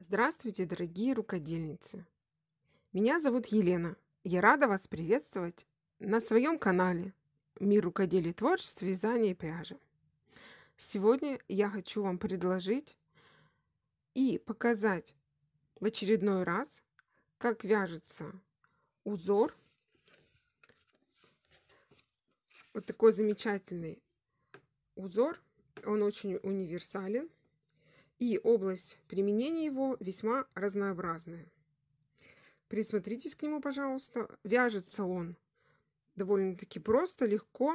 Здравствуйте, дорогие рукодельницы! Меня зовут Елена. Я рада вас приветствовать на своем канале «Мир рукоделия, творчества, вязания и пряжи». Сегодня я хочу вам предложить и показать в очередной раз, как вяжется узор. Вот такой замечательный узор. Он очень универсален и область применения его весьма разнообразная. Присмотритесь к нему, пожалуйста. Вяжется он довольно-таки просто, легко.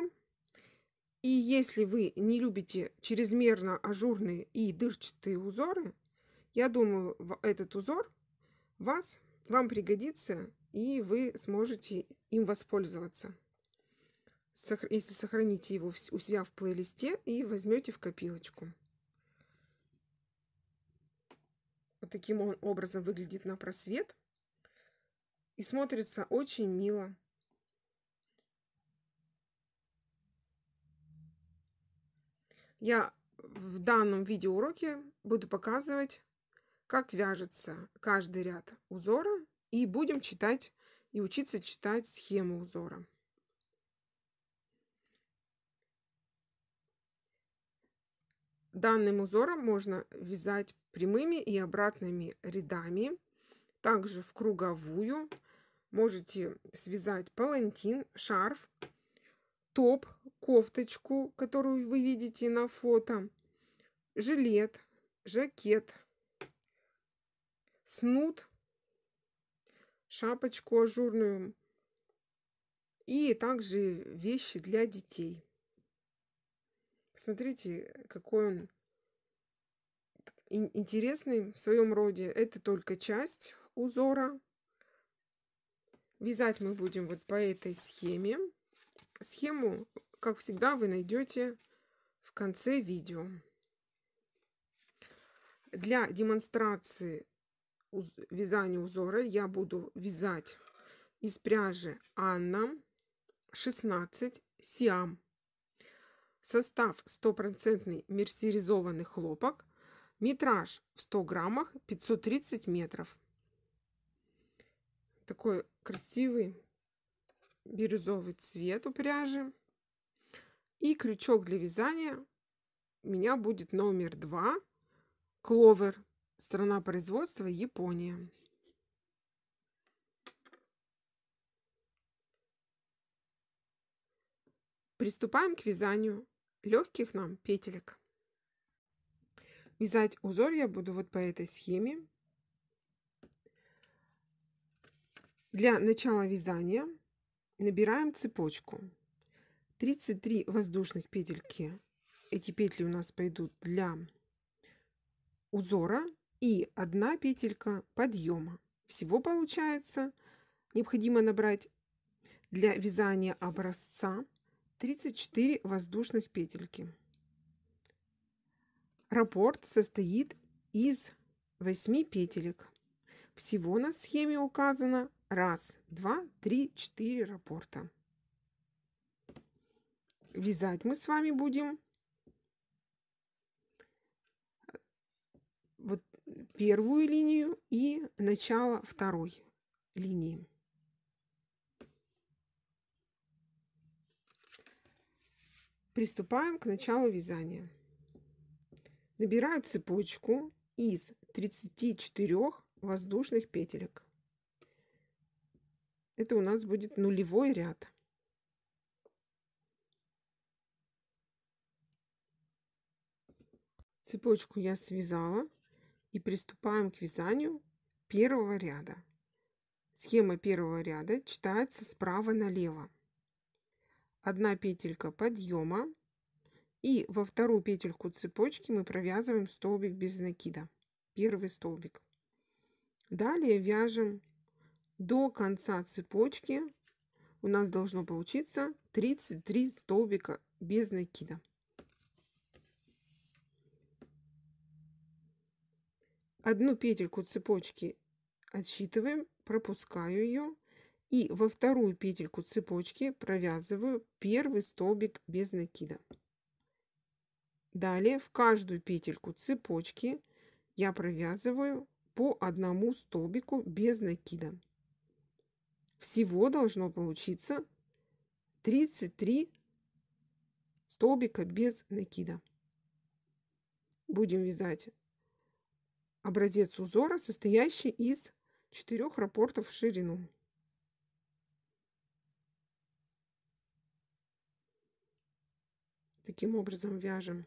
И если вы не любите чрезмерно ажурные и дырчатые узоры, я думаю, этот узор вас, вам пригодится, и вы сможете им воспользоваться, если сохраните его у себя в плейлисте и возьмете в копилочку. Вот таким он образом выглядит на просвет. И смотрится очень мило. Я в данном видеоуроке буду показывать, как вяжется каждый ряд узора. И будем читать и учиться читать схему узора. Данным узором можно вязать прямыми и обратными рядами, также в круговую. Можете связать палантин, шарф, топ, кофточку, которую вы видите на фото, жилет, жакет, снуд, шапочку ажурную и также вещи для детей. Смотрите, какой он интересный в своем роде. Это только часть узора. Вязать мы будем вот по этой схеме. Схему, как всегда, вы найдете в конце видео. Для демонстрации вязания узора я буду вязать из пряжи Анна 16 Сиам. Состав 100% мерсеризованный хлопок. Метраж в 100 граммах 530 метров. Такой красивый бирюзовый цвет у пряжи. И крючок для вязания у меня будет номер 2. Кловер. Страна производства Япония. Приступаем к вязанию легких нам петелек. Вязать узор я буду вот по этой схеме. Для начала вязания набираем цепочку. 33 воздушных петельки. Эти петли у нас пойдут для узора и одна петелька подъема. Всего получается необходимо набрать для вязания образца 34 воздушных петельки. Раппорт состоит из 8 петелек. Всего на схеме указано 1, 2, 3, 4 раппорта. Вязать мы с вами будем вот первую линию и начало второй линии. Приступаем к началу вязания. Набираю цепочку из 34 воздушных петелек. Это у нас будет нулевой ряд. Цепочку я связала и приступаем к вязанию первого ряда. Схема первого ряда читается справа налево. 1 петелька подъема и во вторую петельку цепочки мы провязываем столбик без накида первый столбик далее вяжем до конца цепочки у нас должно получиться 33 столбика без накида одну петельку цепочки отсчитываем пропускаю ее и во вторую петельку цепочки провязываю первый столбик без накида. Далее в каждую петельку цепочки я провязываю по одному столбику без накида. Всего должно получиться 33 столбика без накида. Будем вязать образец узора, состоящий из четырех рапортов в ширину. Таким образом вяжем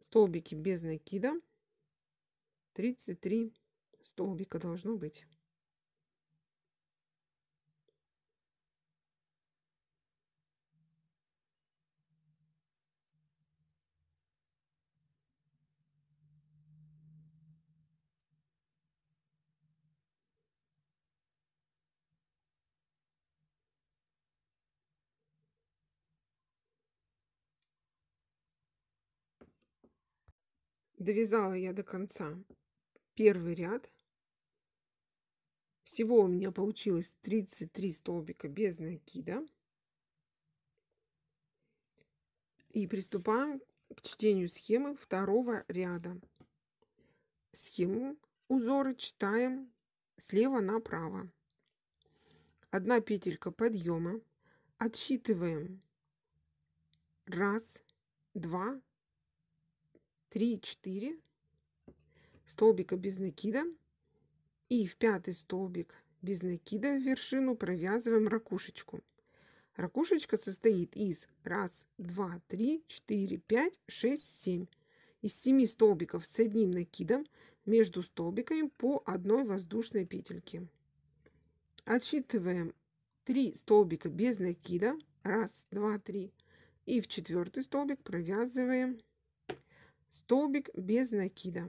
столбики без накида. 33 столбика должно быть. довязала я до конца первый ряд. Всего у меня получилось 33 столбика без накида. И приступаем к чтению схемы второго ряда. Схему узоры читаем слева направо. Одна петелька подъема. Отсчитываем раз, два. 3, 4 столбика без накида и в пятый столбик без накида в вершину провязываем ракушечку. Ракушечка состоит из 1, 2, 3, 4, 5, 6, 7. Из 7 столбиков с одним накидом между столбиками по одной воздушной петельке. Отсчитываем 3 столбика без накида. 1, 2, 3. И в четвертый столбик провязываем столбик без накида.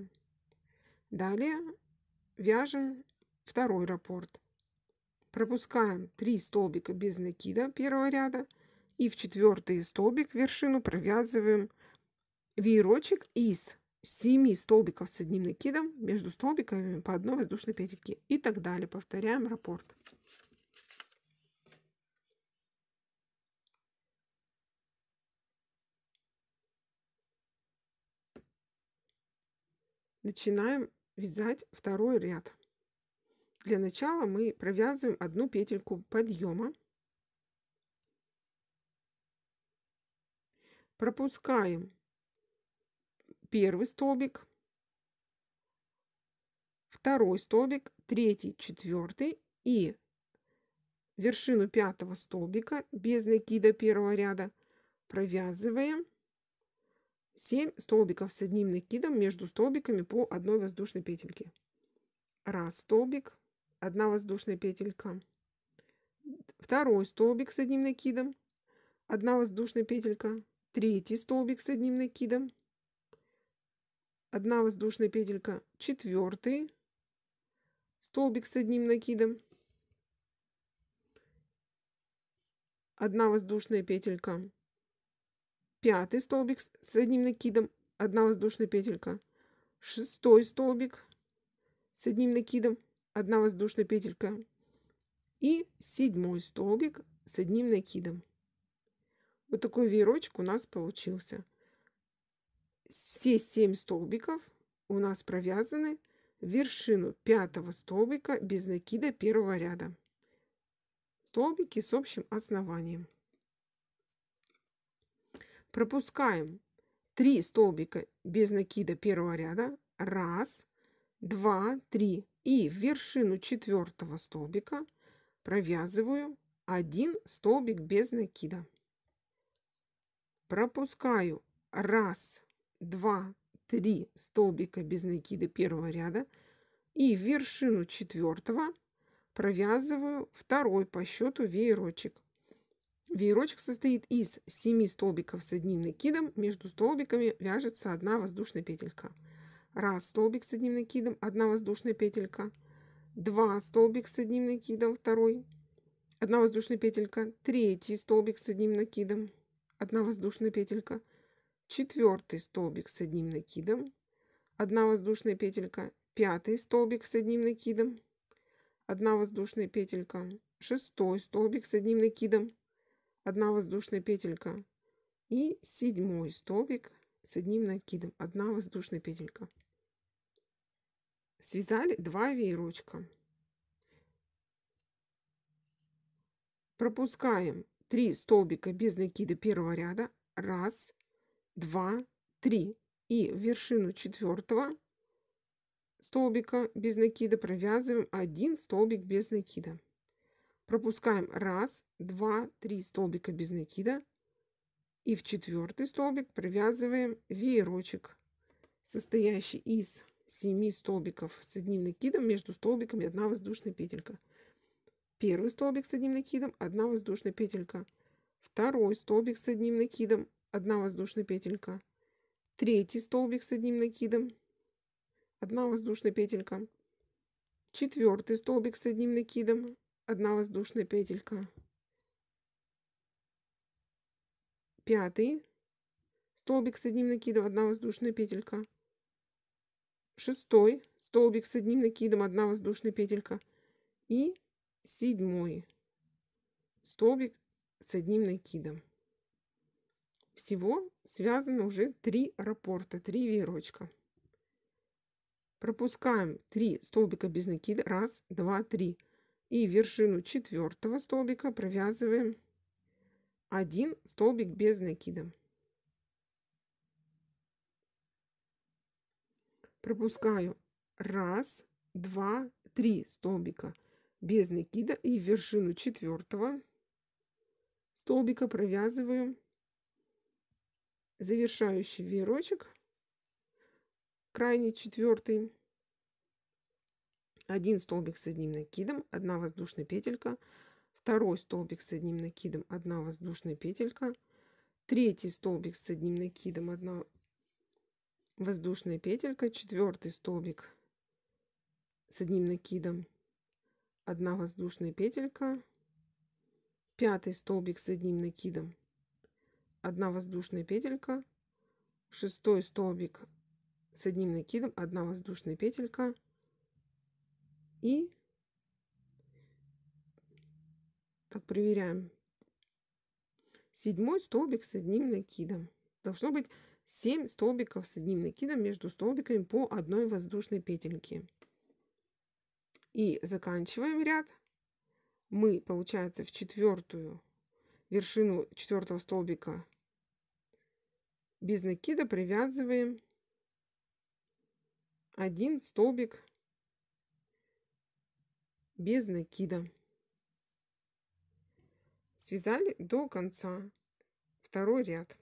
Далее вяжем второй раппорт. Пропускаем 3 столбика без накида первого ряда и в четвертый столбик вершину провязываем веерочек из 7 столбиков с одним накидом между столбиками по одной воздушной петельке и так далее. Повторяем раппорт. Начинаем вязать второй ряд. Для начала мы провязываем одну петельку подъема. Пропускаем первый столбик, второй столбик, третий, четвертый и вершину пятого столбика без накида первого ряда провязываем 7 столбиков с одним накидом между столбиками по одной воздушной петельке. Раз столбик, одна воздушная петелька. Второй столбик с одним накидом, одна воздушная петелька. Третий столбик с одним накидом, одна воздушная петелька. Четвертый столбик с одним накидом, одна воздушная петелька. Пятый столбик с одним накидом, одна воздушная петелька. Шестой столбик с одним накидом, одна воздушная петелька. И седьмой столбик с одним накидом. Вот такой веерочек у нас получился. Все семь столбиков у нас провязаны в вершину пятого столбика без накида первого ряда. Столбики с общим основанием. Пропускаем 3 столбика без накида первого ряда. Раз, два, три. И в вершину четвертого столбика провязываю 1 столбик без накида. Пропускаю раз, два, три столбика без накида первого ряда. И в вершину четвертого провязываю второй по счету веерочек Веерочек состоит из 7 столбиков с одним накидом. Между столбиками вяжется одна воздушная петелька. Раз столбик с одним накидом, одна воздушная петелька. Два столбик с одним накидом, второй, одна воздушная петелька. Третий столбик с одним накидом, одна воздушная петелька. Четвертый столбик с одним накидом, одна воздушная петелька. Пятый столбик с одним накидом, одна воздушная петелька. Шестой столбик с одним накидом одна воздушная петелька. И седьмой столбик с одним накидом, одна воздушная петелька. Связали 2 веерочка. Пропускаем 3 столбика без накида первого ряда. Раз, два, три. И вершину четвертого столбика без накида провязываем один столбик без накида пропускаем раз, два, три столбика без накида и в четвертый столбик провязываем веерочек, состоящий из 7 столбиков с одним накидом, между столбиками 1 воздушная петелька. Первый столбик с одним накидом, 1 воздушная петелька. Второй столбик с одним накидом, 1 воздушная петелька. Третий столбик с одним накидом, 1 воздушная петелька. Четвертый столбик с одним накидом, одна воздушная петелька, пятый столбик с одним накидом, одна воздушная петелька, шестой столбик с одним накидом, одна воздушная петелька и седьмой столбик с одним накидом. Всего связано уже три рапорта, три веерочка. Пропускаем три столбика без накида. Раз, два, три и вершину четвертого столбика провязываем один столбик без накида. Пропускаю раз, два, три столбика без накида и вершину четвертого столбика провязываю завершающий веерочек крайний четвертый 1 столбик с одним накидом 1 воздушная петелька 2 столбик с одним накидом 1 воздушная петелька 3 столбик с одним накидом 1 воздушная петелька 4 столбик с одним накидом 1 воздушная петелька 5 столбик с одним накидом 1 воздушная петелька 6 столбик с одним накидом 1 воздушная петелька и так проверяем. Седьмой столбик с одним накидом. Должно быть 7 столбиков с одним накидом между столбиками по одной воздушной петельке. И заканчиваем ряд. Мы, получается, в четвертую вершину четвертого столбика без накида привязываем один столбик без накида. Связали до конца второй ряд.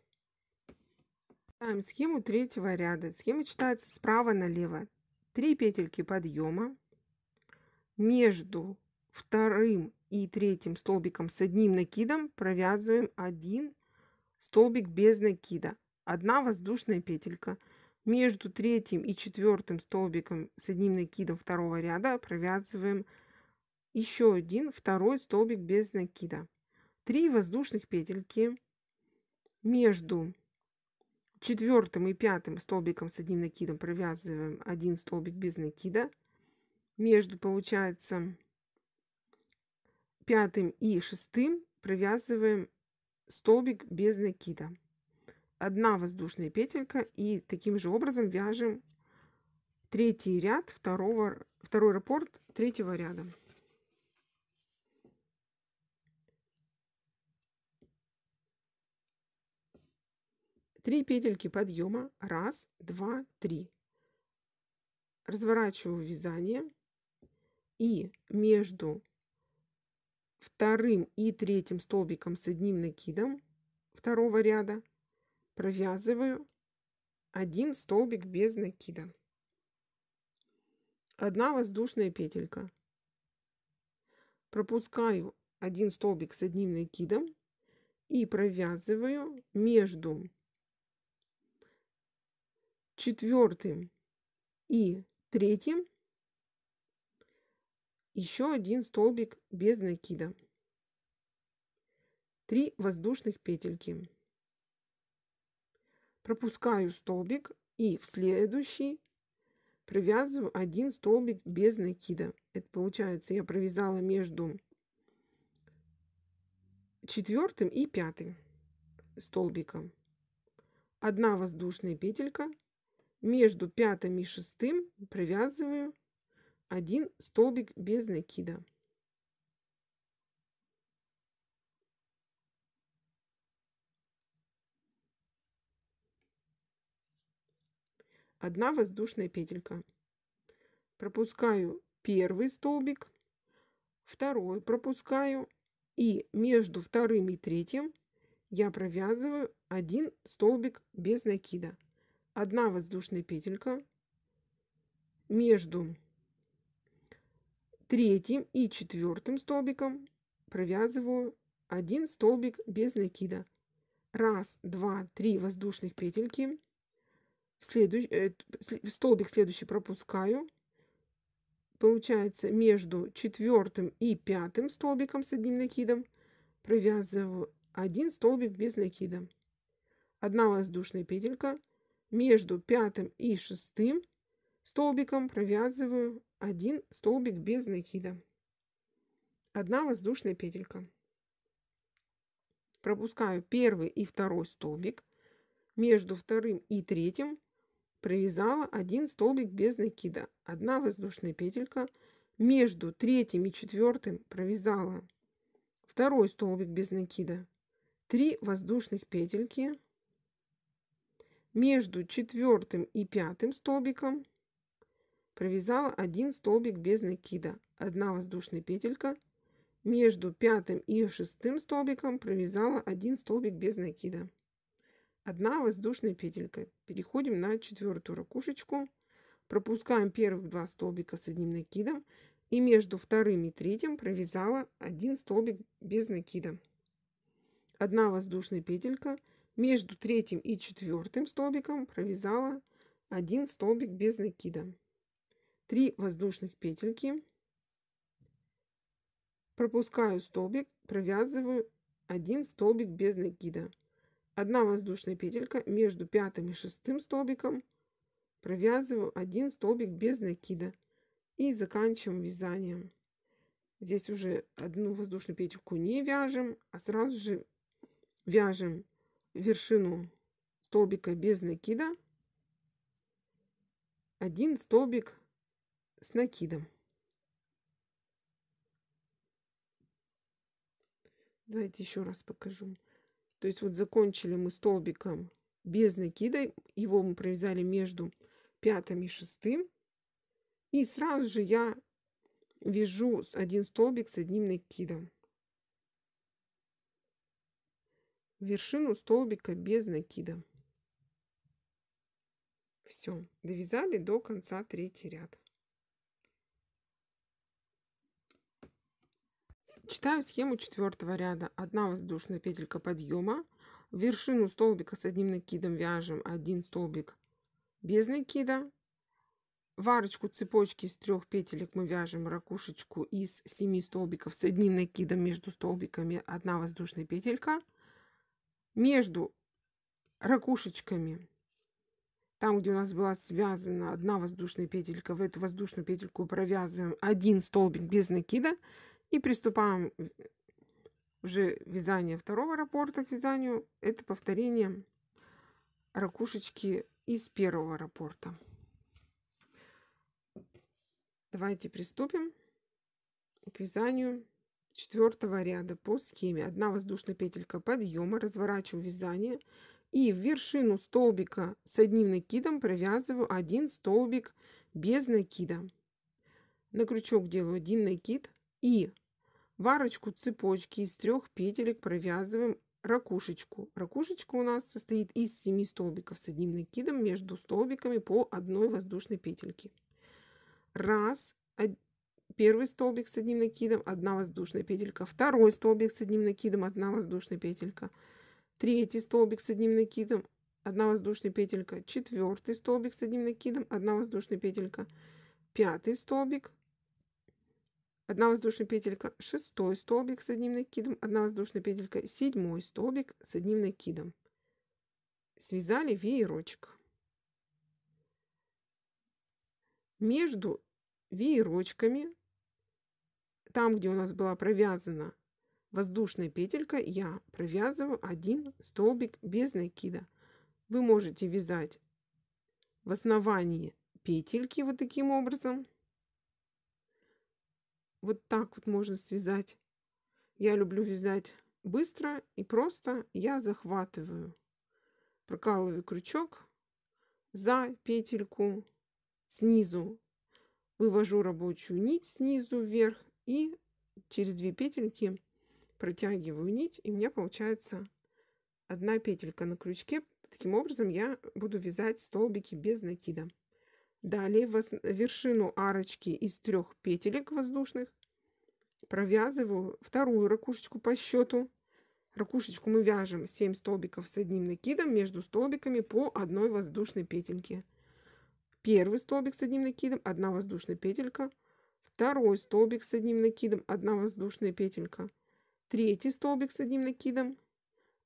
Читаем схему третьего ряда. Схема читается справа налево. Три петельки подъема между вторым и третьим столбиком с одним накидом провязываем один столбик без накида. Одна воздушная петелька. Между третьим и четвертым столбиком с одним накидом второго ряда провязываем еще один второй столбик без накида. 3 воздушных петельки между четвертым и пятым столбиком с одним накидом провязываем один столбик без накида. Между получается пятым и шестым провязываем столбик без накида. Одна воздушная петелька и таким же образом вяжем третий ряд второго, второй раппорт третьего ряда. Три петельки подъема. Раз, два, три. Разворачиваю вязание. И между вторым и третьим столбиком с одним накидом второго ряда провязываю один столбик без накида. Одна воздушная петелька. Пропускаю один столбик с одним накидом и провязываю между четвертым и третьим еще один столбик без накида. три воздушных петельки. Пропускаю столбик и в следующий провязываю один столбик без накида. Это получается я провязала между четвертым и пятым столбиком. Одна воздушная петелька между пятым и шестым провязываю один столбик без накида. Одна воздушная петелька. Пропускаю первый столбик, второй пропускаю и между вторым и третьим я провязываю один столбик без накида одна воздушная петелька между третьим и четвертым столбиком провязываю один столбик без накида. Раз, два, три воздушных петельки. Следующий э, столбик следующий пропускаю. Получается между четвертым и пятым столбиком с одним накидом провязываю один столбик без накида. Одна воздушная петелька между пятым и шестым столбиком провязываю один столбик без накида. Одна воздушная петелька. Пропускаю первый и второй столбик. Между вторым и третьим провязала один столбик без накида. Одна воздушная петелька. Между третьим и четвертым провязала второй столбик без накида. три воздушных петельки между четвертым и пятым столбиком провязала один столбик без накида, одна воздушная петелька, между пятым и шестым столбиком провязала один столбик без накида, одна воздушная петелька. Переходим на четвертую ракушечку, пропускаем первых два столбика с одним накидом и между вторым и третьим провязала один столбик без накида, одна воздушная петелька, между третьим и четвертым столбиком провязала один столбик без накида 3 воздушных петельки пропускаю столбик провязываю один столбик без накида 1 воздушная петелька между пятым и шестым столбиком провязываю один столбик без накида и заканчиваем вязанием здесь уже одну воздушную петельку не вяжем а сразу же вяжем вершину столбика без накида, один столбик с накидом. Давайте еще раз покажу. То есть вот закончили мы столбиком без накида. Его мы провязали между пятым и шестым. И сразу же я вяжу один столбик с одним накидом. вершину столбика без накида. Все, довязали до конца третий ряд. Читаю схему четвертого ряда. Одна воздушная петелька подъема. вершину столбика с одним накидом вяжем один столбик без накида. Варочку цепочки из трех петелек мы вяжем ракушечку из семи столбиков с одним накидом между столбиками одна воздушная петелька между ракушечками, там, где у нас была связана одна воздушная петелька, в эту воздушную петельку провязываем один столбик без накида и приступаем уже вязание второго раппорта к вязанию. Это повторение ракушечки из первого раппорта. Давайте приступим к вязанию четвертого ряда по схеме. Одна воздушная петелька подъема, разворачиваю вязание и в вершину столбика с одним накидом провязываю один столбик без накида. На крючок делаю один накид и в арочку цепочки из трех петелек провязываем ракушечку. Ракушечка у нас состоит из 7 столбиков с одним накидом между столбиками по одной воздушной петельке. Раз, первый столбик с одним накидом, одна воздушная петелька, второй столбик с одним накидом, одна воздушная петелька, третий столбик с одним накидом, одна воздушная петелька, четвертый столбик с одним накидом, одна воздушная петелька, пятый столбик, одна воздушная петелька, шестой столбик с одним накидом, одна воздушная петелька, седьмой столбик с одним накидом. Связали веерочек. Между веерочками там, где у нас была провязана воздушная петелька, я провязываю один столбик без накида. Вы можете вязать в основании петельки вот таким образом. Вот так вот можно связать. Я люблю вязать быстро и просто. Я захватываю, прокалываю крючок за петельку снизу, вывожу рабочую нить снизу вверх и через две петельки протягиваю нить, и у меня получается одна петелька на крючке. Таким образом я буду вязать столбики без накида. Далее в вершину арочки из трех петелек воздушных провязываю вторую ракушечку по счету. Ракушечку мы вяжем 7 столбиков с одним накидом между столбиками по одной воздушной петельке. Первый столбик с одним накидом, одна воздушная петелька – Второй столбик с одним накидом, одна воздушная петелька. Третий столбик с одним накидом,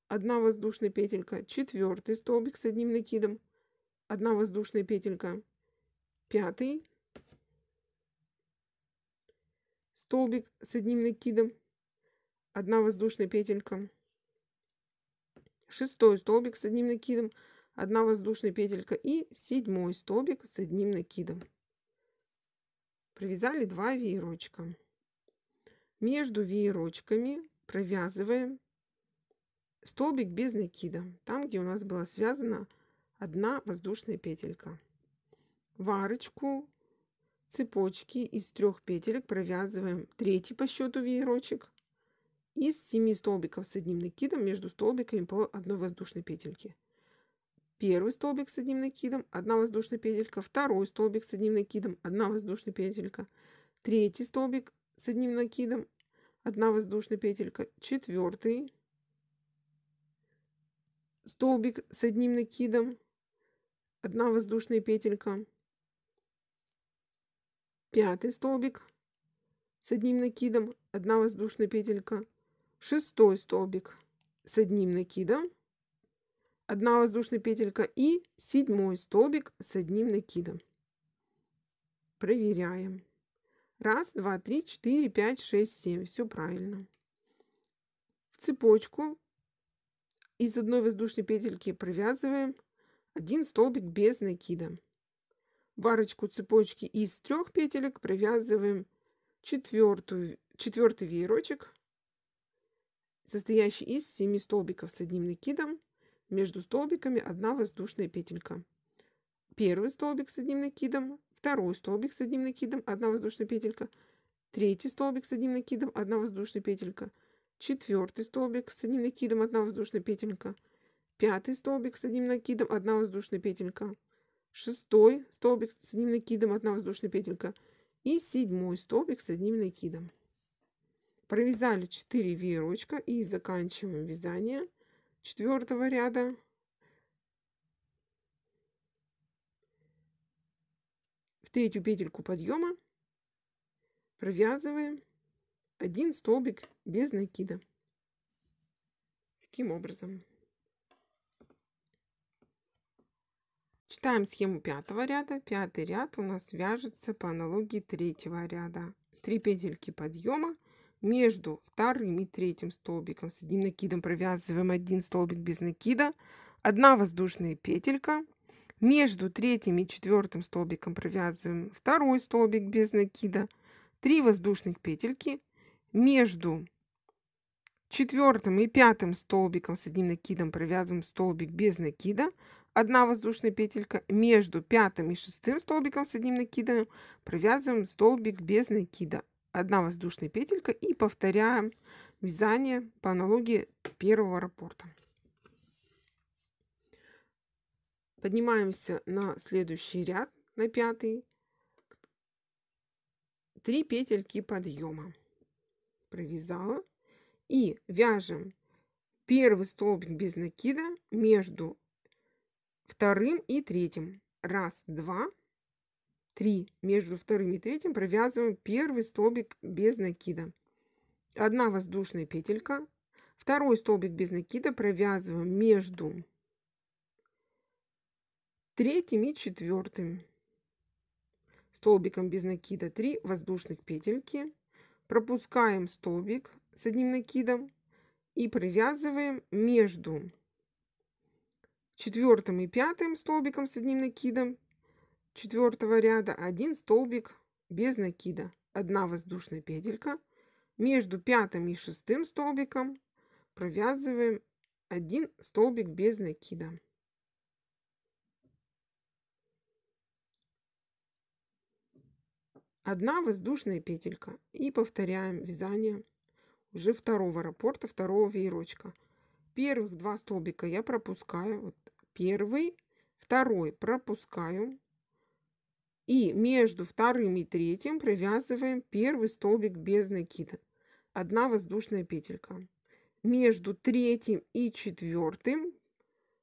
одна воздушная петелька. Четвертый столбик с одним накидом, одна воздушная петелька. Пятый столбик с одним накидом, одна воздушная петелька. Шестой столбик с одним накидом, одна воздушная петелька и седьмой столбик с одним накидом провязали два веерочка. Между веерочками провязываем столбик без накида, там, где у нас была связана одна воздушная петелька. В арочку цепочки из трех петелек провязываем третий по счету веерочек из 7 столбиков с одним накидом между столбиками по одной воздушной петельке. Первый столбик с одним накидом, одна воздушная петелька. Второй столбик с одним накидом, одна воздушная петелька. Третий столбик с одним накидом, одна воздушная петелька. Четвертый столбик с одним накидом, одна воздушная петелька. Пятый столбик с одним накидом, одна воздушная петелька. Шестой столбик с одним накидом, 1 воздушная петелька и 7 столбик с одним накидом. Проверяем. Раз, два, три, четыре, пять, шесть, семь. Все правильно. В цепочку из одной воздушной петельки провязываем один столбик без накида. Варочку цепочки из трех петелек провязываем четвертую, четвертый веерочек, состоящий из 7 столбиков с одним накидом между столбиками одна воздушная петелька. Первый столбик с одним накидом, второй столбик с одним накидом, одна воздушная петелька, третий столбик с одним накидом, одна воздушная петелька, четвертый столбик с одним накидом, одна воздушная петелька, пятый столбик с одним накидом, одна воздушная петелька, шестой столбик с одним накидом, одна воздушная петелька и седьмой столбик с одним накидом. Провязали 4 веерочка и заканчиваем вязание четвертого ряда в третью петельку подъема провязываем один столбик без накида таким образом читаем схему пятого ряда пятый ряд у нас вяжется по аналогии третьего ряда три петельки подъема между вторым и третьим столбиком с одним накидом провязываем один столбик без накида, одна воздушная петелька, между третьим и четвертым столбиком провязываем второй столбик без накида, 3 воздушных петельки, между четвертым и пятым столбиком с одним накидом провязываем столбик без накида, одна воздушная петелька, между пятым и шестым столбиком с одним накидом провязываем столбик без накида, одна воздушная петелька и повторяем вязание по аналогии первого раппорта. Поднимаемся на следующий ряд, на пятый. Три петельки подъема провязала и вяжем первый столбик без накида между вторым и третьим. Раз, два, 3 между вторым и третьим провязываем первый столбик без накида. Одна воздушная петелька, второй столбик без накида провязываем между третьим и четвертым столбиком без накида 3 воздушных петельки, пропускаем столбик с одним накидом и провязываем между четвертым и пятым столбиком с одним накидом четвертого ряда один столбик без накида, одна воздушная петелька. Между пятым и шестым столбиком провязываем один столбик без накида. Одна воздушная петелька и повторяем вязание уже второго раппорта, второго веерочка. Первых два столбика я пропускаю. Вот первый, второй пропускаю и между вторым и третьим провязываем первый столбик без накида. Одна воздушная петелька. Между третьим и четвертым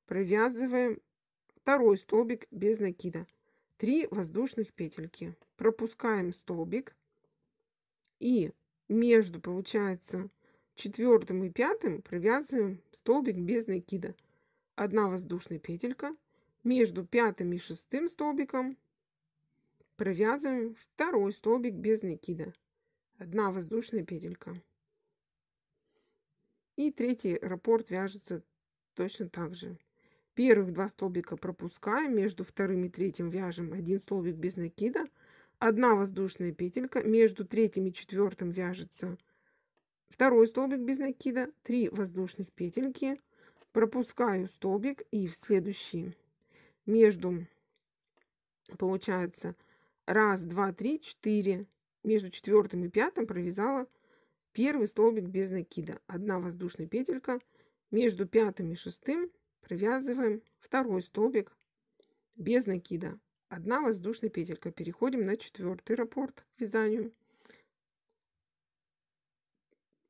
провязываем второй столбик без накида. три воздушных петельки. Пропускаем столбик. И между, получается, четвертым и пятым провязываем столбик без накида. одна воздушная петелька. Между пятым и шестым столбиком Провязываем второй столбик без накида. Одна воздушная петелька. И третий раппорт вяжется точно так же. Первых два столбика пропускаем, между вторым и третьим вяжем один столбик без накида, одна воздушная петелька, между третьим и четвертым вяжется второй столбик без накида, три воздушных петельки, пропускаю столбик и в следующий между, получается, раз, два, три, четыре. Между четвертым и пятым провязала первый столбик без накида. Одна воздушная петелька. Между пятым и шестым провязываем второй столбик без накида. Одна воздушная петелька. Переходим на четвертый раппорт к вязанию.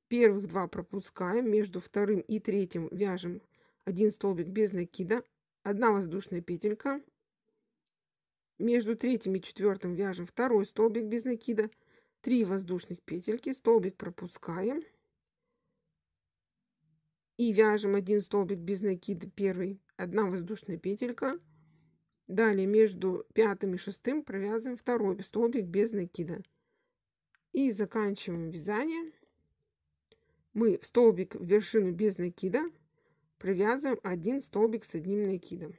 Первых два пропускаем. Между вторым и третьим вяжем один столбик без накида. Одна воздушная петелька. Между третьим и четвертым вяжем второй столбик без накида, 3 воздушных петельки, столбик пропускаем и вяжем один столбик без накида первый, одна воздушная петелька. Далее между пятым и шестым провязываем второй столбик без накида. И заканчиваем вязание. Мы в столбик в вершину без накида провязываем один столбик с одним накидом.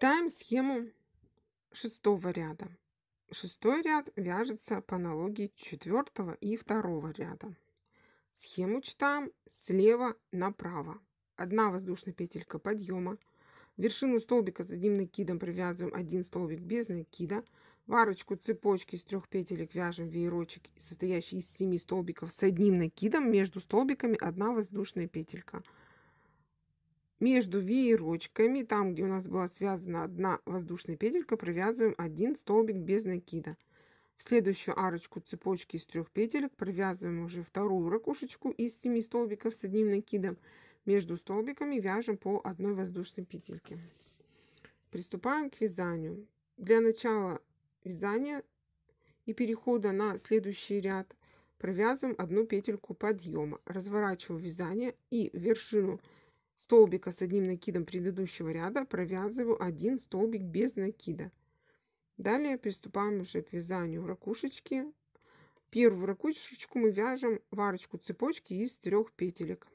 Читаем схему шестого ряда. Шестой ряд вяжется по аналогии четвертого и второго ряда. Схему читаем слева направо. Одна воздушная петелька подъема. Вершину столбика с одним накидом привязываем один столбик без накида. В арочку цепочки из трех петелек вяжем веерочек, состоящий из семи столбиков с одним накидом. Между столбиками одна воздушная петелька между веерочками, там, где у нас была связана одна воздушная петелька, провязываем один столбик без накида. В следующую арочку цепочки из трех петелек провязываем уже вторую ракушечку из семи столбиков с одним накидом. Между столбиками вяжем по одной воздушной петельке. Приступаем к вязанию. Для начала вязания и перехода на следующий ряд провязываем одну петельку подъема. Разворачиваю вязание и вершину вязания столбика с одним накидом предыдущего ряда провязываю один столбик без накида. Далее приступаем уже к вязанию ракушечки. Первую ракушечку мы вяжем в арочку цепочки из трех петелек.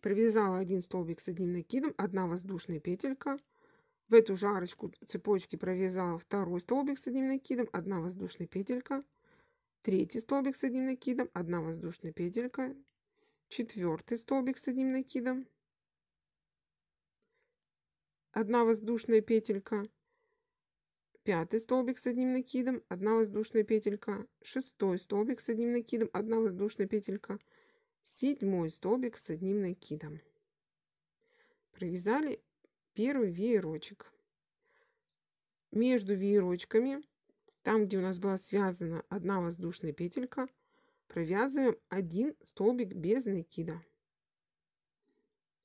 Провязала один столбик с одним накидом, одна воздушная петелька. В эту же арочку цепочки провязала второй столбик с одним накидом, одна воздушная петелька. Третий столбик с одним накидом, одна воздушная петелька. Четвертый столбик с одним накидом, одна воздушная петелька, пятый столбик с одним накидом, одна воздушная петелька, шестой столбик с одним накидом, одна воздушная петелька, седьмой столбик с одним накидом. Провязали первый веерочек. Между веерочками, там где у нас была связана одна воздушная петелька, провязываем один столбик без накида.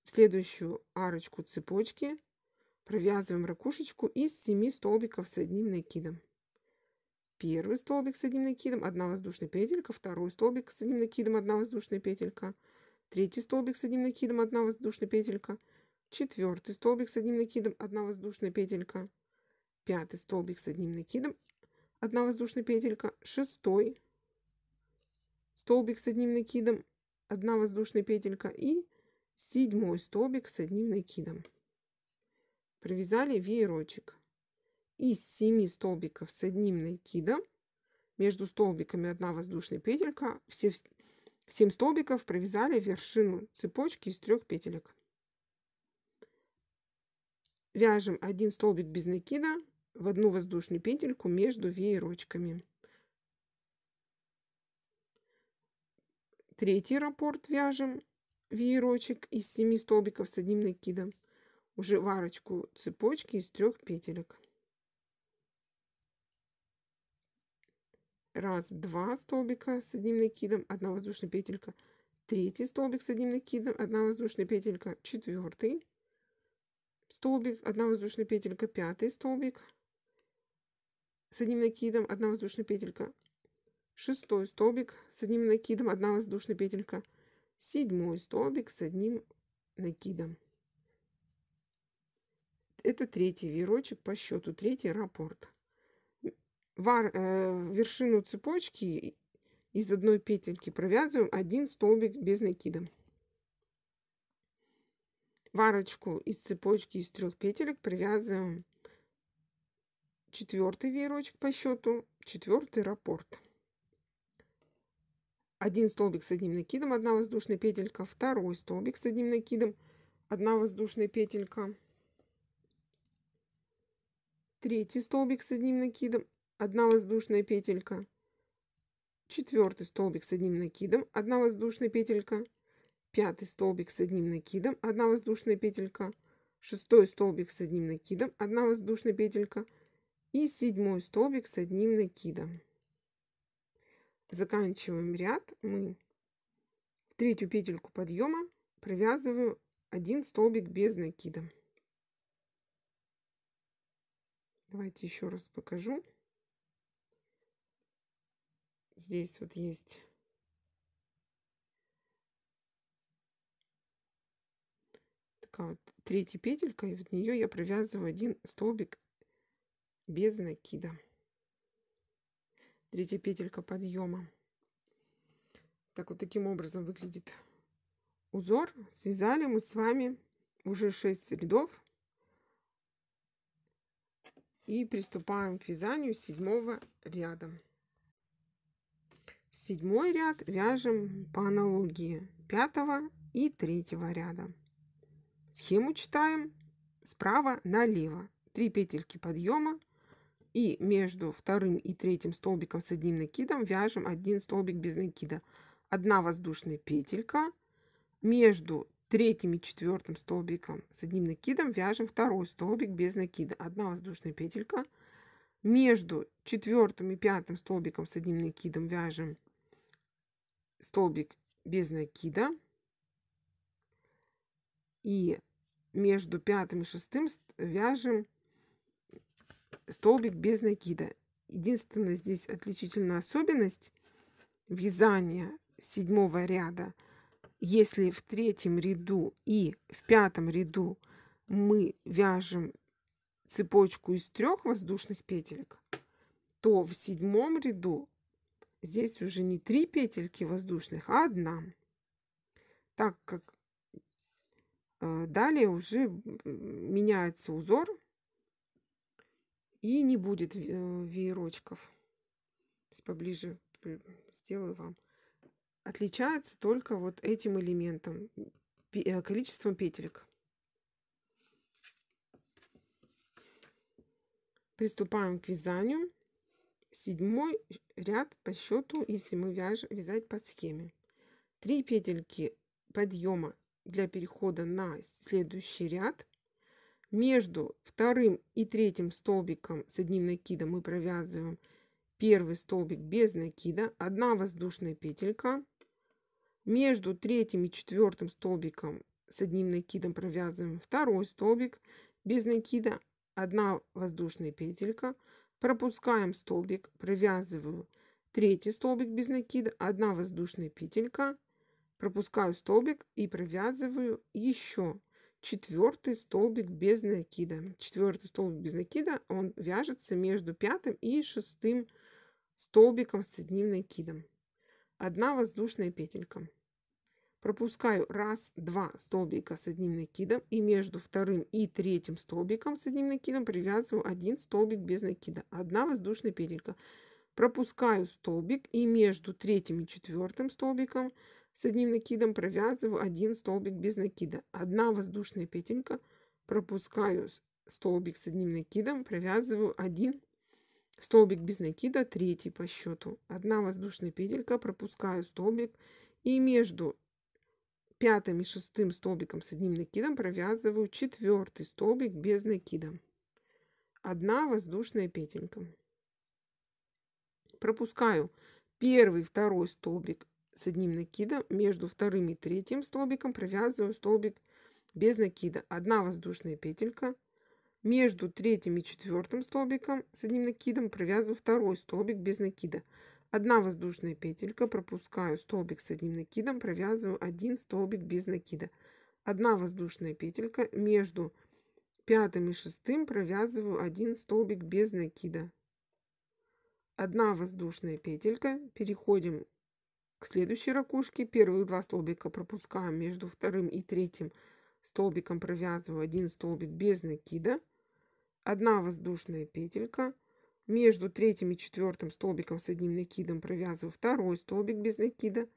В следующую арочку цепочки Провязываем ракушечку из 7 столбиков с одним накидом. Первый столбик с одним накидом, 1 воздушная петелька, второй столбик с одним накидом, 1 воздушная петелька, третий столбик с одним накидом, 1 воздушная петелька, четвертый столбик с одним накидом, 1 воздушная петелька, пятый столбик с одним накидом, 1 воздушная петелька, шестой столбик с одним накидом, 1 воздушная петелька и седьмой столбик с одним накидом провязали веерочек из 7 столбиков с одним накидом между столбиками одна воздушная петелька все 7 столбиков провязали вершину цепочки из трех петелек вяжем один столбик без накида в одну воздушную петельку между веерочками третий раппорт вяжем веерочек из 7 столбиков с одним накидом уже в арочку цепочки из трех петелек. Раз, два столбика с одним накидом, одна воздушная петелька, третий столбик с одним накидом, одна воздушная петелька, четвертый столбик, одна воздушная петелька, пятый столбик с одним накидом, одна воздушная петелька, шестой столбик с одним накидом, одна воздушная петелька, седьмой столбик с одним накидом это третий веерочек по счету, третий раппорт. Э, вар, э, вершину цепочки из одной петельки провязываем один столбик без накида. Варочку из цепочки из трех петелек провязываем четвертый веерочек по счету, четвертый раппорт. Один столбик с одним накидом, одна воздушная петелька, второй столбик с одним накидом, одна воздушная петелька, третий столбик с одним накидом, одна воздушная петелька, четвертый столбик с одним накидом, одна воздушная петелька, пятый столбик с одним накидом, одна воздушная петелька, шестой столбик с одним накидом, одна воздушная петелька и седьмой столбик с одним накидом. Заканчиваем ряд мы в третью петельку подъема провязываю один столбик без накида. Давайте еще раз покажу. Здесь вот есть такая вот третья петелька, и в нее я провязываю один столбик без накида. Третья петелька подъема. Так вот таким образом выглядит узор. Связали мы с вами уже 6 рядов и приступаем к вязанию седьмого ряда. Седьмой ряд вяжем по аналогии пятого и третьего ряда. Схему читаем справа налево. Три петельки подъема и между вторым и третьим столбиком с одним накидом вяжем один столбик без накида. Одна воздушная петелька, между третьим и четвертым столбиком с одним накидом вяжем второй столбик без накида. Одна воздушная петелька. Между четвертым и пятым столбиком с одним накидом вяжем столбик без накида. И между пятым и шестым вяжем столбик без накида. Единственная здесь отличительная особенность вязания седьмого ряда – если в третьем ряду и в пятом ряду мы вяжем цепочку из трех воздушных петелек, то в седьмом ряду здесь уже не три петельки воздушных, а одна. Так как э, далее уже меняется узор и не будет э, веерочков. Поближе сделаю вам отличается только вот этим элементом, э, количеством петелек. Приступаем к вязанию. Седьмой ряд по счету, если мы вяжем, вязать по схеме. Три петельки подъема для перехода на следующий ряд. Между вторым и третьим столбиком с одним накидом мы провязываем первый столбик без накида, одна воздушная петелька, между третьим и четвертым столбиком с одним накидом провязываем второй столбик без накида, одна воздушная петелька, пропускаем столбик, провязываю третий столбик без накида, одна воздушная петелька, пропускаю столбик и провязываю еще четвертый столбик без накида. Четвертый столбик без накида, он вяжется между пятым и шестым столбиком с одним накидом. Одна воздушная петелька. Пропускаю раз, два столбика с одним накидом и между вторым и третьим столбиком с одним накидом привязываю один столбик без накида. Одна воздушная петелька. Пропускаю столбик и между третьим и четвертым столбиком с одним накидом провязываю один столбик без накида. Одна воздушная петелька. Пропускаю столбик с одним накидом, провязываю один Столбик без накида, третий по счету. Одна воздушная петелька, пропускаю столбик и между пятым и шестым столбиком с одним накидом провязываю четвертый столбик без накида. Одна воздушная петелька. Пропускаю первый, второй столбик с одним накидом, между вторым и третьим столбиком провязываю столбик без накида. Одна воздушная петелька, между третьим и четвертым столбиком с одним накидом провязываю второй столбик без накида. Одна воздушная петелька, пропускаю столбик с одним накидом, провязываю один столбик без накида. Одна воздушная петелька между пятым и шестым провязываю один столбик без накида. Одна воздушная петелька, переходим к следующей ракушке. Первые два столбика пропускаем между вторым и третьим столбиком, провязываю один столбик без накида одна воздушная петелька, между третьим и четвертым столбиком с одним накидом провязываю второй столбик без накида,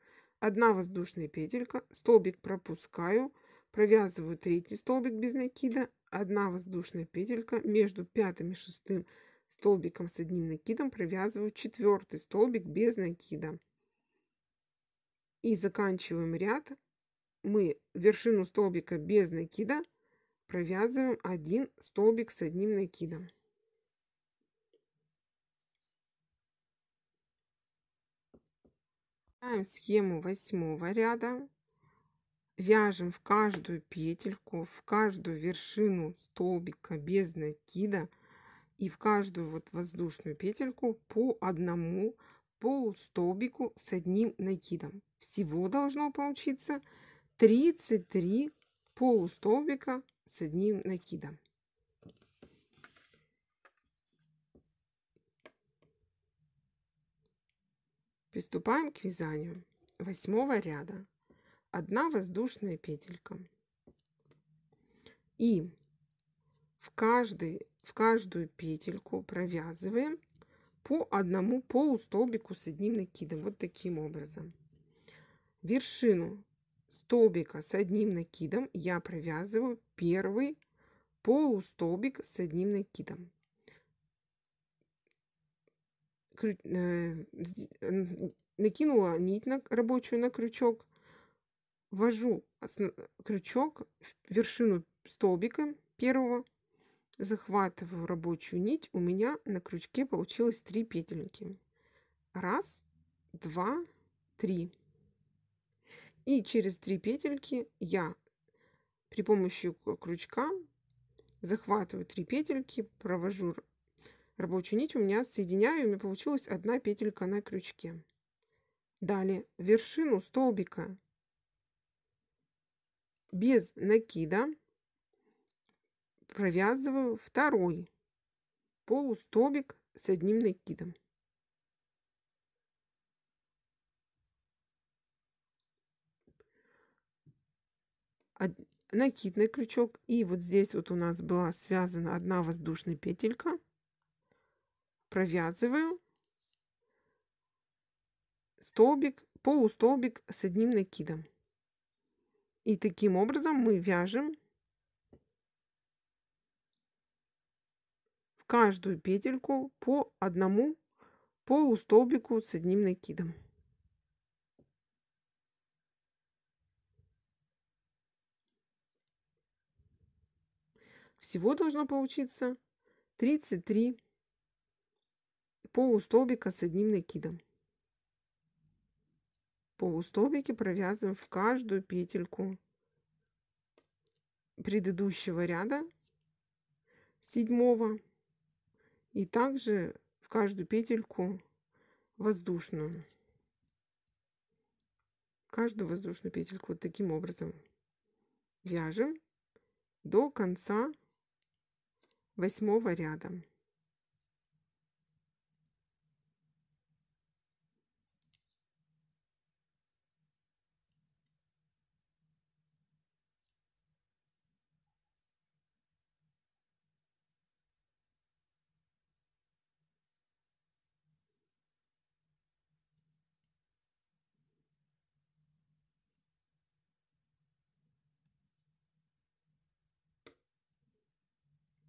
одна воздушная петелька, столбик пропускаю, провязываю третий столбик без накида, одна воздушная петелька, между пятым и шестым столбиком с одним накидом провязываю четвертый столбик без накида. И заканчиваем ряд мы вершину столбика без накида провязываем один столбик с одним накидом Вязаем схему восьмого ряда вяжем в каждую петельку в каждую вершину столбика без накида и в каждую вот воздушную петельку по одному полустолбику с одним накидом всего должно получиться 33 полустолбика с одним накидом. Приступаем к вязанию восьмого ряда. Одна воздушная петелька. И в, каждый, в каждую петельку провязываем по одному полустолбику с одним накидом. Вот таким образом. Вершину столбика с одним накидом я провязываю первый полустолбик с одним накидом. Э, накинула нить на, рабочую на крючок, ввожу крючок в вершину столбика первого, захватываю рабочую нить. У меня на крючке получилось 3 петельки. Раз, два, три. И через три петельки я при помощи крючка захватываю три петельки, провожу рабочую нить, у меня соединяю, у меня получилась одна петелька на крючке. Далее вершину столбика без накида провязываю второй полустолбик с одним накидом. накидный крючок. И вот здесь вот у нас была связана одна воздушная петелька. Провязываю столбик, полустолбик с одним накидом. И таким образом мы вяжем в каждую петельку по одному полустолбику с одним накидом. Всего должно получиться 33 полустолбика с одним накидом. Полустолбики провязываем в каждую петельку предыдущего ряда седьмого и также в каждую петельку воздушную каждую воздушную петельку вот таким образом вяжем до конца восьмого ряда.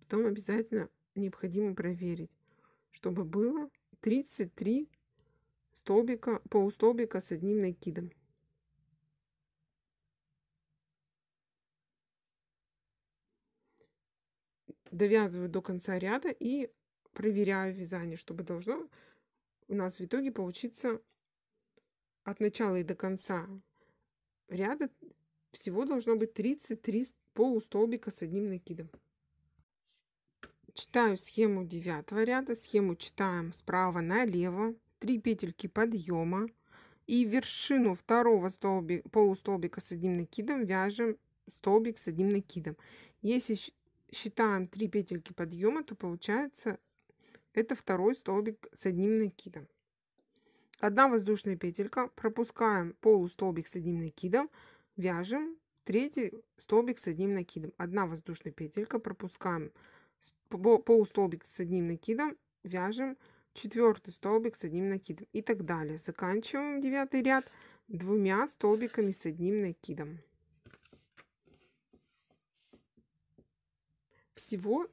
Потом обязательно необходимо проверить, чтобы было 33 столбика, полустолбика с одним накидом. Довязываю до конца ряда и проверяю вязание, чтобы должно у нас в итоге получиться от начала и до конца ряда всего должно быть 33 полустолбика с одним накидом. Читаю схему девятого ряда. Схему читаем справа налево. Три петельки подъема. И вершину второго столбика, полустолбика с одним накидом вяжем столбик с одним накидом. Если считаем 3 петельки подъема, то получается это второй столбик с одним накидом. Одна воздушная петелька, пропускаем полустолбик с одним накидом, вяжем третий столбик с одним накидом. Одна воздушная петелька, пропускаем полустолбик с одним накидом вяжем четвертый столбик с одним накидом и так далее заканчиваем девятый ряд двумя столбиками с одним накидом всего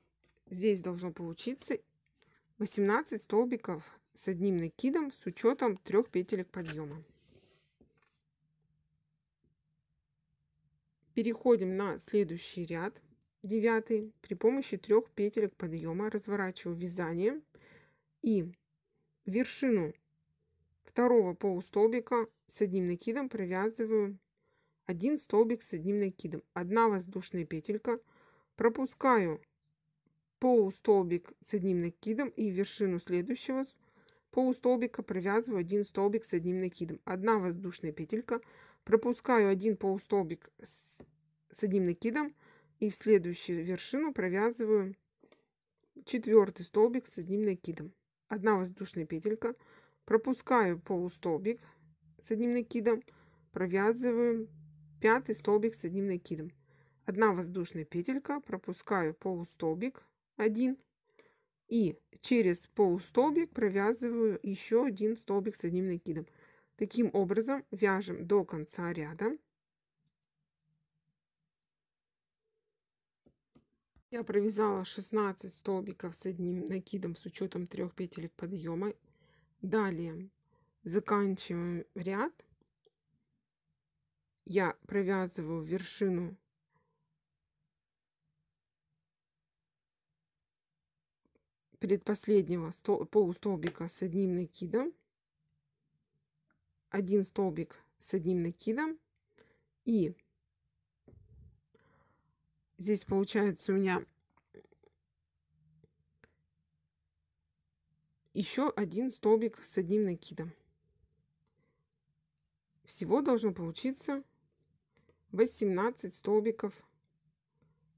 здесь должно получиться 18 столбиков с одним накидом с учетом трех петелек подъема переходим на следующий ряд девятый при помощи трех петелек подъема разворачиваю вязание и вершину второго полустолбика с одним накидом провязываю один столбик с одним накидом одна воздушная петелька пропускаю полустолбик с одним накидом и вершину следующего полустолбика провязываю один столбик с одним накидом одна воздушная петелька пропускаю один полустолбик с, с одним накидом и в следующую вершину провязываю четвертый столбик с одним накидом. Одна воздушная петелька, пропускаю полустолбик с одним накидом, провязываю пятый столбик с одним накидом. Одна воздушная петелька, пропускаю полустолбик один. и через полустолбик провязываю еще один столбик с одним накидом. Таким образом вяжем до конца ряда. Я провязала 16 столбиков с одним накидом с учетом трех петель подъема. Далее заканчиваем ряд. Я провязываю вершину предпоследнего полустолбика с одним накидом. Один столбик с одним накидом. И Здесь получается у меня еще один столбик с одним накидом. Всего должно получиться 18 столбиков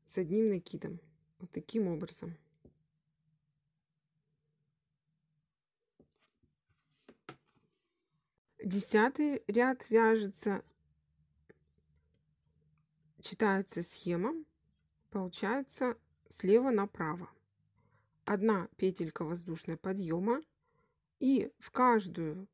с одним накидом. Вот таким образом. Десятый ряд вяжется, читается схема Получается слева направо. Одна петелька воздушная подъема и в каждую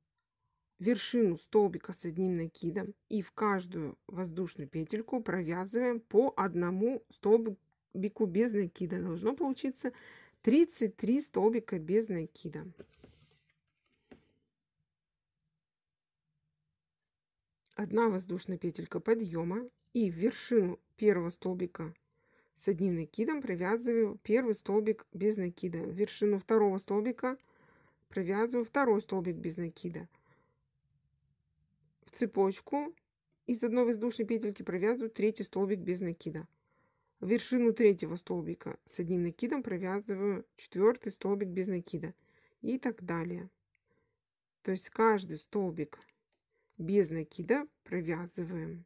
вершину столбика с одним накидом и в каждую воздушную петельку провязываем по одному столбику без накида. Должно получиться 33 столбика без накида. Одна воздушная петелька подъема и в вершину первого столбика с одним накидом провязываю первый столбик без накида. В вершину второго столбика провязываю второй столбик без накида. В цепочку из одной воздушной петельки провязываю третий столбик без накида. В вершину третьего столбика с одним накидом провязываю четвертый столбик без накида и так далее. То есть каждый столбик без накида провязываем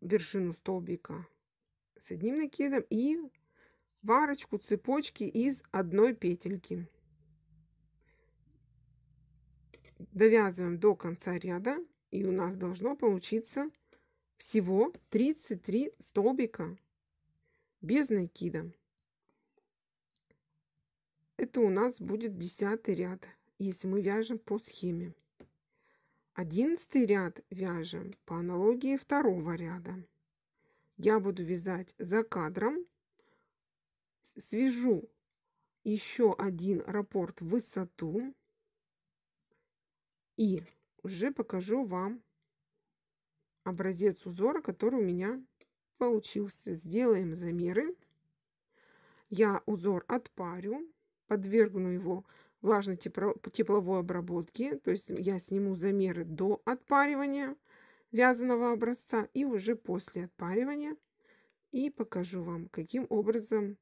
вершину столбика с одним накидом и варочку цепочки из одной петельки. Довязываем до конца ряда и у нас должно получиться всего 33 столбика без накида. Это у нас будет десятый ряд, если мы вяжем по схеме. Одиннадцатый ряд вяжем по аналогии второго ряда я буду вязать за кадром. Свяжу еще один раппорт в высоту. И уже покажу вам образец узора, который у меня получился. Сделаем замеры. Я узор отпарю, подвергну его влажной тепловой обработке, то есть я сниму замеры до отпаривания вязаного образца и уже после отпаривания. И покажу вам, каким образом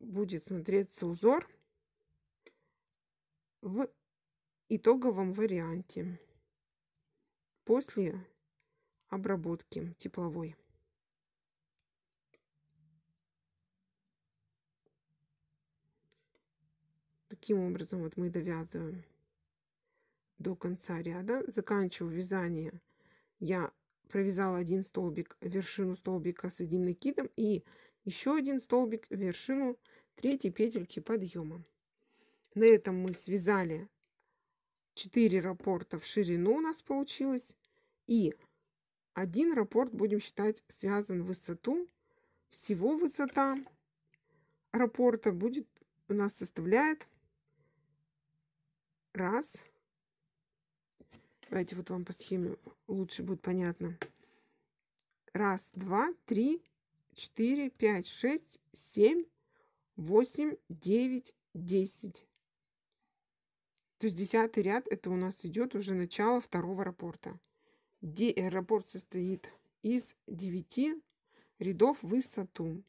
будет смотреться узор в итоговом варианте после обработки тепловой. Таким образом вот мы довязываем до конца ряда, заканчиваю вязание я провязала один столбик, вершину столбика с одним накидом и еще один столбик, вершину третьей петельки подъема. На этом мы связали 4 раппорта в ширину у нас получилось. И один раппорт будем считать связан в высоту. Всего высота раппорта будет у нас составляет раз, Давайте вот вам по схеме лучше будет понятно. Раз, два, три, четыре, пять, шесть, семь, восемь, девять, десять. То есть десятый ряд это у нас идет уже начало второго рапорта. Де э, рапорт состоит из девяти рядов в высоту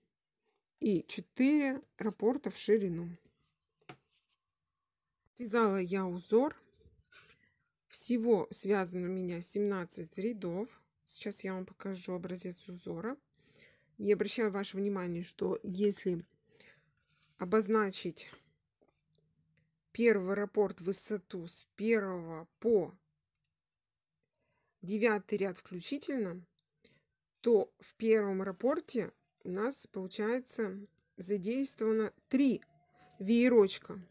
и четыре рапорта в ширину. Вязала я узор всего связано у меня 17 рядов. Сейчас я вам покажу образец узора. Я обращаю ваше внимание, что если обозначить первый рапорт высоту с первого по девятый ряд включительно, то в первом рапорте у нас получается задействовано три веерочка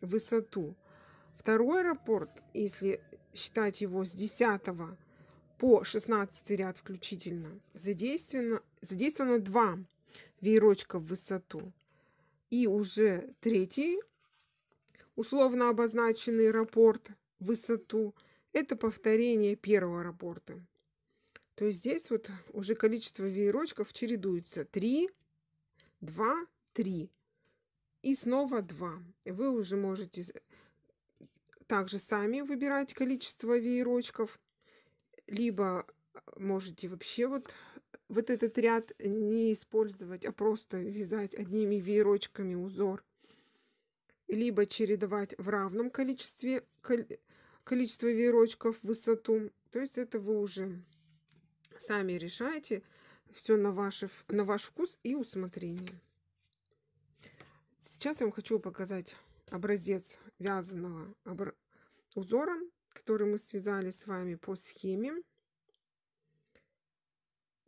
высоту. Второй рапорт, если считать его с 10 по 16 ряд включительно, задействовано, задействовано 2 веерочка в высоту. И уже третий, условно обозначенный раппорт в высоту, это повторение первого раппорта. То есть здесь вот уже количество веерочков чередуется. 3, 2, 3 и снова 2. Вы уже можете также сами выбирать количество веерочков, либо э, можете вообще вот, вот этот ряд не использовать, а просто вязать одними веерочками узор. Либо чередовать в равном количестве количество веерочков в высоту. То есть это вы уже сами решаете все на, ваш на ваш вкус и усмотрение. Сейчас я вам хочу показать образец вязаного узора, который мы связали с вами по схеме.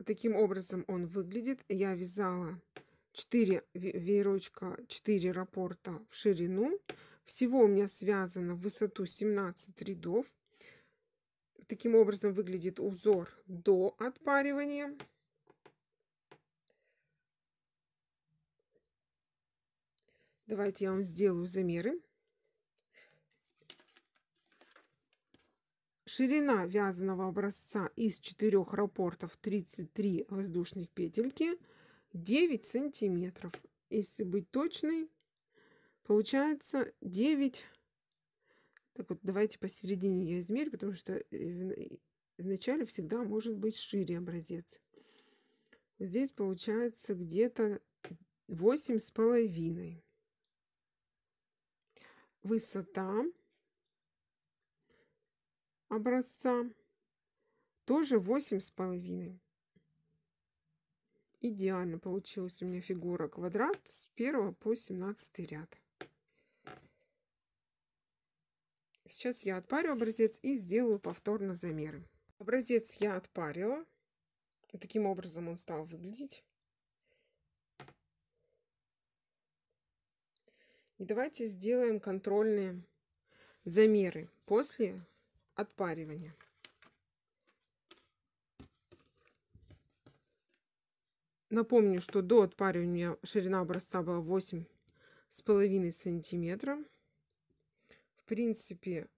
Таким образом он выглядит. Я вязала 4 веерочка, 4 рапорта в ширину. Всего у меня связано в высоту 17 рядов. Таким образом выглядит узор до отпаривания. Давайте я вам сделаю замеры. Ширина вязаного образца из четырех рапортов 33 воздушных петельки 9 сантиметров. Если быть точной, получается 9. Так вот, давайте посередине я измерю, потому что э, вначале всегда может быть шире образец. Здесь получается где-то восемь с половиной высота образца тоже восемь с половиной Идеально получилась у меня фигура квадрат с 1 по 17 ряд. Сейчас я отпарю образец и сделаю повторно замеры. Образец я отпарила. Таким образом он стал выглядеть. И давайте сделаем контрольные замеры после отпаривания. Напомню, что до отпаривания ширина образца была 8,5 сантиметра. В принципе,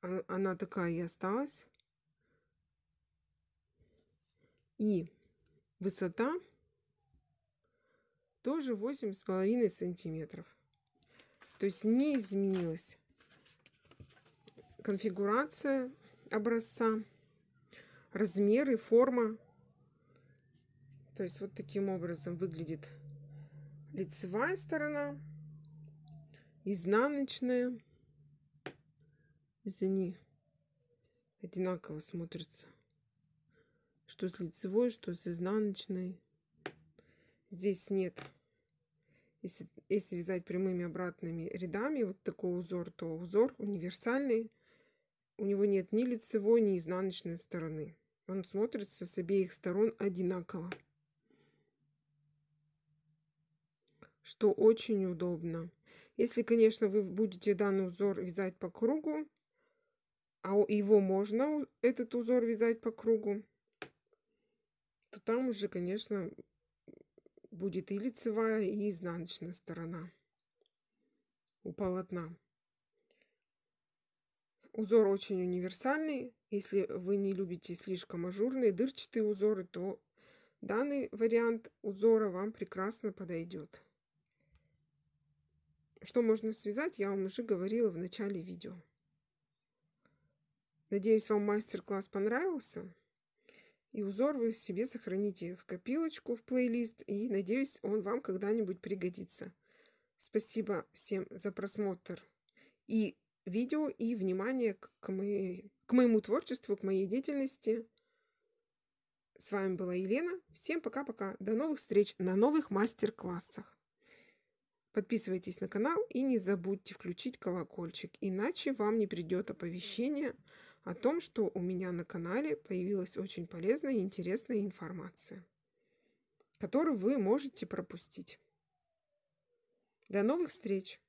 а, она такая и осталась. И высота тоже 8,5 сантиметров. То есть не изменилась конфигурация образца, размеры, форма. То есть вот таким образом выглядит лицевая сторона, изнаночная. Извини, одинаково смотрится. Что с лицевой, что с изнаночной. Здесь нет если, если вязать прямыми обратными рядами вот такой узор, то узор универсальный. У него нет ни лицевой, ни изнаночной стороны. Он смотрится с обеих сторон одинаково. Что очень удобно. Если, конечно, вы будете данный узор вязать по кругу, а его можно, этот узор, вязать по кругу, то там уже, конечно, будет и лицевая, и изнаночная сторона у полотна. Узор очень универсальный. Если вы не любите слишком ажурные дырчатые узоры, то данный вариант узора вам прекрасно подойдет. Что можно связать, я вам уже говорила в начале видео. Надеюсь, вам мастер-класс понравился. И узор вы себе сохраните в копилочку, в плейлист. И надеюсь, он вам когда-нибудь пригодится. Спасибо всем за просмотр и видео, и внимание к, к, моей, к моему творчеству, к моей деятельности. С вами была Елена. Всем пока-пока. До новых встреч на новых мастер-классах. Подписывайтесь на канал и не забудьте включить колокольчик, иначе вам не придет оповещение о том, что у меня на канале появилась очень полезная и интересная информация, которую вы можете пропустить. До новых встреч!